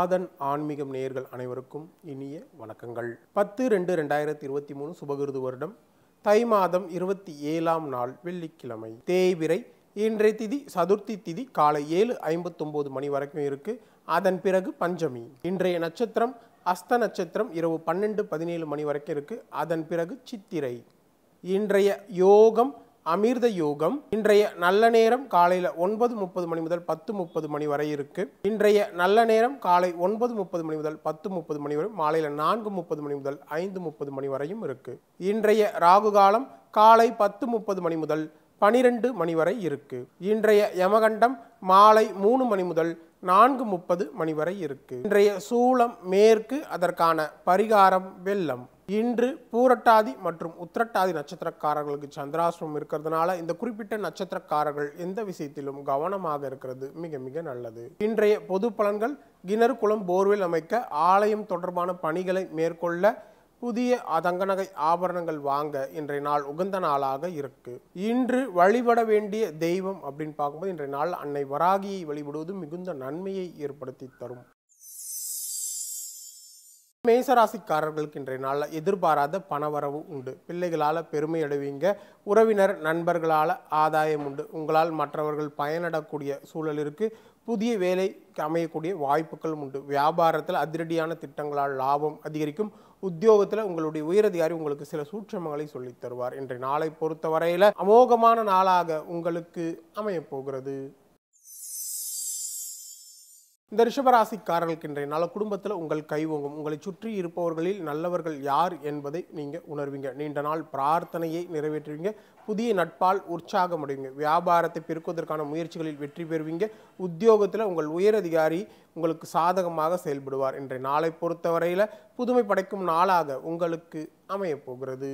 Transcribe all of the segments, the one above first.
ஆதன் ஆன்மீகம் நேயர்கள் அனைவருக்கும் இனிய வணக்கங்கள் பத்து ரெண்டு ரெண்டாயிரத்தி இருபத்தி மூணு சுபகிருது வருடம் தை மாதம் இருபத்தி ஏழாம் நாள் வெள்ளிக்கிழமை தேய்விரை இன்றைய திதி சதுர்த்தி திதி காலை ஏழு ஐம்பத்தொம்போது மணி வரைக்கும் இருக்கு அதன் பிறகு பஞ்சமி இன்றைய நட்சத்திரம் அஸ்த நட்சத்திரம் இரவு பன்னெண்டு பதினேழு மணி வரைக்கும் இருக்கு அதன் பிறகு சித்திரை இன்றைய யோகம் அமிர்த யோகம் இன்றைய நல்ல நேரம் காலையில் ஒன்பது முப்பது மணி முதல் பத்து முப்பது மணி வரை இருக்குது இன்றைய நல்ல நேரம் காலை ஒன்பது முப்பது மணி முதல் பத்து முப்பது மணி வரை மாலையில் நான்கு முப்பது மணி முதல் ஐந்து முப்பது மணி வரையும் இருக்குது இன்றைய ராகு காலம் காலை பத்து முப்பது மணி முதல் பனிரெண்டு மணி வரை இருக்குது இன்றைய யமகண்டம் மாலை மூணு மணி முதல் நான்கு முப்பது மணி வரை இருக்குது இன்றைய சூளம் மேற்கு அதற்கான பரிகாரம் வெள்ளம் இன்று பூரட்டாதி மற்றும் உத்திரட்டாதி நட்சத்திரக்காரர்களுக்கு சந்திராசிரமம் இருக்கிறதுனால இந்த குறிப்பிட்ட நட்சத்திரக்காரர்கள் எந்த விஷயத்திலும் கவனமாக இருக்கிறது மிக மிக நல்லது இன்றைய பொது பலன்கள் கிணறு குளம் போர்வெல் அமைக்க ஆலயம் தொடர்பான பணிகளை மேற்கொள்ள புதிய அதங்கநகை ஆபரணங்கள் வாங்க இன்றைய நாள் உகந்த நாளாக இருக்கு இன்று வழிபட வேண்டிய தெய்வம் அப்படின்னு பார்க்கும்போது இன்றைய நாள் அன்னை வராகியை வழிபடுவது மிகுந்த நன்மையை ஏற்படுத்தி தரும் மேசராசிக்காரர்களுக்கு இன்றைய நாளில் எதிர்பாராத பணவரவு உண்டு பிள்ளைகளால் பெருமை அடைவீங்க உறவினர் நண்பர்களால் ஆதாயம் உண்டு உங்களால் மற்றவர்கள் பயனடக்கூடிய சூழல் இருக்குது புதிய வேலை அமையக்கூடிய வாய்ப்புகள் உண்டு வியாபாரத்தில் அதிரடியான திட்டங்களால் லாபம் அதிகரிக்கும் உத்தியோகத்தில் உங்களுடைய உயரதிகாரி உங்களுக்கு சில சூட்சமங்களை சொல்லித் தருவார் இன்றைய நாளை பொறுத்தவரையில் அமோகமான நாளாக உங்களுக்கு அமையப்போகிறது இந்த ரிஷபராசிக்காரர்களுக்கு இன்றைய நல்ல குடும்பத்தில் உங்கள் கைவோங்கும் உங்களை சுற்றி இருப்பவர்களில் நல்லவர்கள் யார் என்பதை நீங்கள் உணர்வீங்க நீண்ட நாள் பிரார்த்தனையை நிறைவேற்றுவீங்க புதிய நட்பால் உற்சாகம் அடைவீங்க வியாபாரத்தை பெருக்குவதற்கான முயற்சிகளில் வெற்றி பெறுவீங்க உத்தியோகத்தில் உங்கள் உயரதிகாரி உங்களுக்கு சாதகமாக செயல்படுவார் இன்றைய நாளை பொறுத்தவரையில் புதுமை படைக்கும் நாளாக உங்களுக்கு அமையப்போகிறது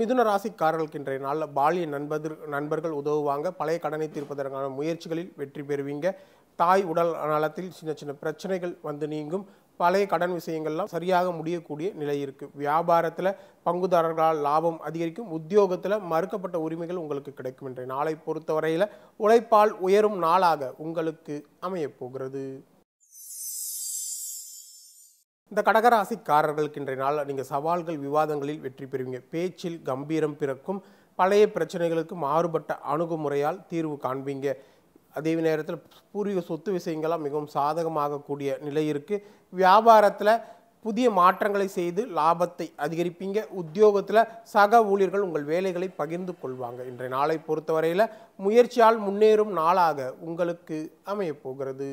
மிதுன ராசிக்காரர்களுக்கு இன்றைய நாளில் பாலிய நண்பர் நண்பர்கள் உதவுவாங்க பழைய கடனை தீர்ப்பதற்கான முயற்சிகளில் வெற்றி பெறுவீங்க தாய் உடல் நலத்தில் சின்ன சின்ன பிரச்சனைகள் வந்து நீங்கும் பழைய கடன் விஷயங்கள்லாம் சரியாக முடியக்கூடிய நிலை இருக்குது வியாபாரத்தில் பங்குதாரர்களால் லாபம் அதிகரிக்கும் உத்தியோகத்தில் மறுக்கப்பட்ட உரிமைகள் உங்களுக்கு கிடைக்கும் என்ற நாளை பொறுத்தவரையில் உழைப்பால் உயரும் நாளாக உங்களுக்கு அமையப்போகிறது இந்த கடகராசிக்காரர்களுக்கு இன்றைய நாள் நீங்கள் சவால்கள் விவாதங்களில் வெற்றி பெறுவீங்க பேச்சில் கம்பீரம் பிறக்கும் பழைய பிரச்சனைகளுக்கு மாறுபட்ட அணுகுமுறையால் தீர்வு காண்பீங்க அதே நேரத்தில் பூர்வீக சொத்து விஷயங்களாக மிகவும் சாதகமாகக்கூடிய நிலை இருக்குது வியாபாரத்தில் புதிய மாற்றங்களை செய்து லாபத்தை அதிகரிப்பீங்க உத்தியோகத்தில் சக ஊழியர்கள் உங்கள் வேலைகளை பகிர்ந்து கொள்வாங்க இன்றைய நாளை பொறுத்தவரையில் முயற்சியால் முன்னேறும் நாளாக உங்களுக்கு அமையப்போகிறது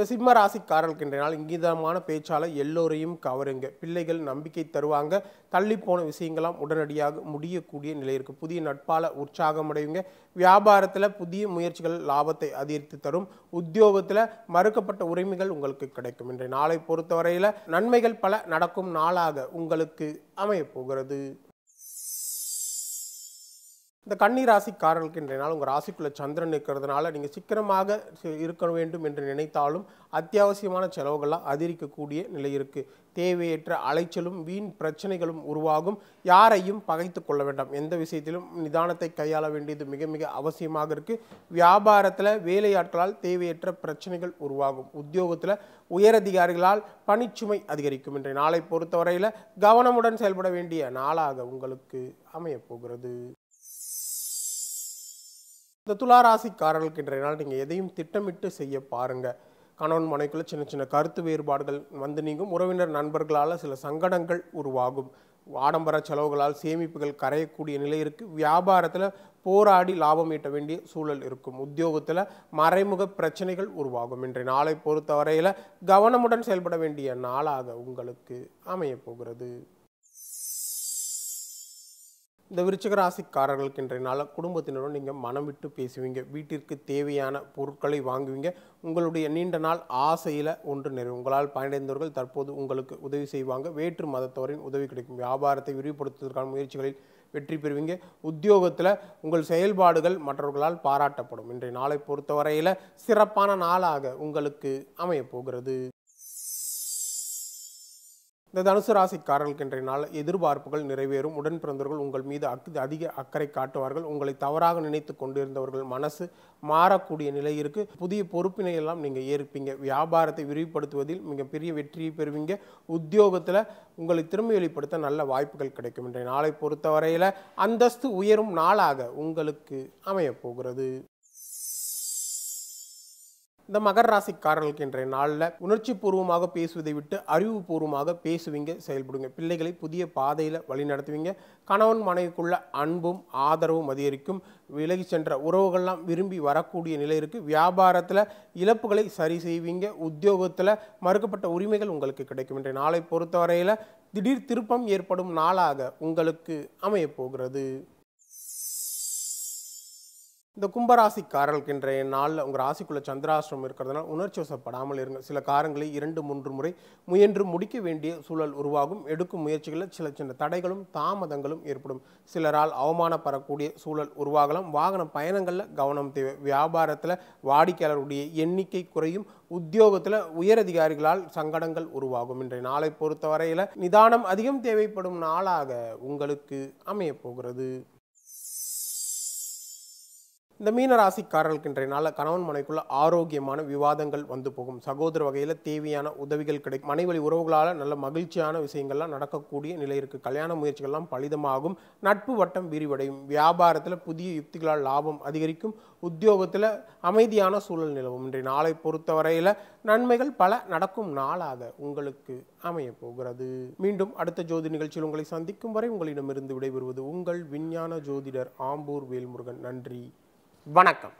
இந்த சிம்ம ராசிக்காரர்களுக்கு இன்றைய நாள் இங்கிதமான பேச்சால் எல்லோரையும் கவருங்க பிள்ளைகள் நம்பிக்கை தருவாங்க தள்ளி போன விஷயங்களாம் உடனடியாக முடியக்கூடிய நிலை இருக்குது புதிய நட்பால் உற்சாகமடையுங்க வியாபாரத்தில் புதிய முயற்சிகள் லாபத்தை அதிகரித்து தரும் உத்தியோகத்தில் மறுக்கப்பட்ட உரிமைகள் உங்களுக்கு கிடைக்கும் இன்றைய நாளை பொறுத்தவரையில் நன்மைகள் பல நடக்கும் நாளாக உங்களுக்கு அமையப்போகிறது இந்த கன்னி ராசிக்காரர்களுக்கு இன்றைய நாள் உங்கள் ராசிக்குள்ளே சந்திரன் இருக்கிறதுனால நீங்கள் சீக்கிரமாக இருக்க வேண்டும் என்று நினைத்தாலும் அத்தியாவசியமான செலவுகள்லாம் அதிகரிக்கக்கூடிய நிலை இருக்குது தேவையற்ற அலைச்சலும் வீண் பிரச்சனைகளும் உருவாகும் யாரையும் பகைத்து கொள்ள வேண்டாம் எந்த விஷயத்திலும் நிதானத்தை கையாள வேண்டியது மிக மிக அவசியமாக இருக்குது வியாபாரத்தில் வேலையாட்களால் தேவையற்ற பிரச்சனைகள் உருவாகும் உத்தியோகத்தில் உயரதிகாரிகளால் பணிச்சுமை அதிகரிக்கும் இன்றைய நாளை பொறுத்தவரையில் கவனமுடன் செயல்பட வேண்டிய நாளாக உங்களுக்கு அமையப்போகிறது இந்த துளாராசிக்காரர்களுக்கு இன்றைய நாள் நீங்கள் எதையும் திட்டமிட்டு செய்ய பாருங்கள் கணவன் மனைக்குள்ளே சின்ன சின்ன கருத்து வேறுபாடுகள் வந்து நீங்கும் உறவினர் நண்பர்களால் சில சங்கடங்கள் உருவாகும் ஆடம்பர செலவுகளால் சேமிப்புகள் கரையக்கூடிய நிலை இருக்குது வியாபாரத்தில் போராடி லாபம் ஈட்ட வேண்டிய சூழல் இருக்கும் உத்தியோகத்தில் மறைமுக பிரச்சனைகள் உருவாகும் இன்றைய நாளை பொறுத்தவரையில் கவனமுடன் செயல்பட வேண்டிய நாளாக உங்களுக்கு அமையப்போகிறது இந்த விருச்சிக ராசிக்காரர்களுக்கு இன்றைய நாள் குடும்பத்தினரும் நீங்கள் மனம் விட்டு பேசுவீங்க வீட்டிற்கு தேவையான பொருட்களை வாங்குவீங்க உங்களுடைய நீண்ட நாள் ஆசையில் ஒன்று நிறைவு உங்களால் பயனடைந்தவர்கள் தற்போது உங்களுக்கு உதவி செய்வாங்க வேற்று மதத்தவரின் உதவி கிடைக்கும் வியாபாரத்தை விரிவுபடுத்துவதற்கான முயற்சிகளில் வெற்றி பெறுவீங்க உத்தியோகத்தில் உங்கள் செயல்பாடுகள் மற்றவர்களால் பாராட்டப்படும் இன்றைய நாளை பொறுத்தவரையில் சிறப்பான நாளாக உங்களுக்கு அமையப்போகிறது இந்த தனுசு ராசிக்காரர்களுக்கு இன்றைய நாள் எதிர்பார்ப்புகள் நிறைவேறும் உடன் பிறந்தவர்கள் உங்கள் மீது அக் அதிக அக்கறை காட்டுவார்கள் உங்களை தவறாக நினைத்து கொண்டிருந்தவர்கள் மனசு மாறக்கூடிய நிலை இருக்கு புதிய பொறுப்பினை எல்லாம் நீங்கள் ஏற்பீங்க வியாபாரத்தை விரிவுபடுத்துவதில் மிகப்பெரிய வெற்றியை பெறுவீங்க உத்தியோகத்தில் உங்களை திறமை வெளிப்படுத்த நல்ல வாய்ப்புகள் கிடைக்கும் இன்றைய நாளை பொறுத்தவரையில் அந்தஸ்து உயரும் நாளாக உங்களுக்கு அமையப்போகிறது இந்த மகர ராசிக்காரர்களுக்கு இன்றைய நாளில் உணர்ச்சி பூர்வமாக பேசுவதை விட்டு அறிவுபூர்வமாக பேசுவீங்க செயல்படுங்க பிள்ளைகளை புதிய பாதையில் வழி நடத்துவீங்க கணவன் மனைவிக்குள்ள அன்பும் ஆதரவும் அதிகரிக்கும் விலகி சென்ற உறவுகள்லாம் விரும்பி வரக்கூடிய நிலை இருக்குது வியாபாரத்தில் இழப்புகளை சரி செய்வீங்க உத்தியோகத்தில் மறுக்கப்பட்ட உரிமைகள் உங்களுக்கு கிடைக்கும் இன்றைய நாளை பொறுத்தவரையில் திடீர் திருப்பம் ஏற்படும் நாளாக உங்களுக்கு அமையப்போகிறது இந்த கும்பராசிக்காரர்களுக்கு இன்றைய நாளில் உங்கள் ராசிக்குள்ள சந்திராசிரமம் இருக்கிறதுனால உணர்ச்சி வசப்படாமல் இருங்க சில காரங்களை இரண்டு மூன்று முறை முயன்று முடிக்க வேண்டிய சூழல் உருவாகும் எடுக்கும் முயற்சிகளில் சில சின்ன தடைகளும் தாமதங்களும் ஏற்படும் சிலரால் அவமானப்படக்கூடிய சூழல் உருவாகலாம் வாகன பயணங்களில் கவனம் தேவை வியாபாரத்தில் வாடிக்கையாளருடைய எண்ணிக்கை குறையும் உத்தியோகத்தில் உயரதிகாரிகளால் சங்கடங்கள் உருவாகும் இன்றைய நாளை பொறுத்தவரையில் நிதானம் அதிகம் தேவைப்படும் நாளாக உங்களுக்கு அமையப்போகிறது இந்த மீன ராசிக்காரர்களுக்கு இன்றைய நாள் கணவன் மனைக்குள்ள ஆரோக்கியமான விவாதங்கள் வந்து போகும் சகோதர வகையில் தேவையான உதவிகள் கிடைக்கும் மனைவழி உறவுகளால் நல்ல மகிழ்ச்சியான விஷயங்கள்லாம் நடக்கக்கூடிய நிலை இருக்கு கல்யாண முயற்சிகள்லாம் பலிதமாகும் நட்பு வட்டம் விரிவடையும் வியாபாரத்தில் புதிய யுக்திகளால் லாபம் அதிகரிக்கும் உத்தியோகத்தில் அமைதியான சூழல் நிலவும் இன்றைய நாளை பொறுத்தவரையில் நன்மைகள் பல நடக்கும் நாளாக உங்களுக்கு அமைய போகிறது மீண்டும் அடுத்த ஜோதி நிகழ்ச்சியில் உங்களை சந்திக்கும் வரை உங்களிடமிருந்து விடைபெறுவது உங்கள் விஞ்ஞான ஜோதிடர் ஆம்பூர் வேல்முருகன் நன்றி வணக்கம்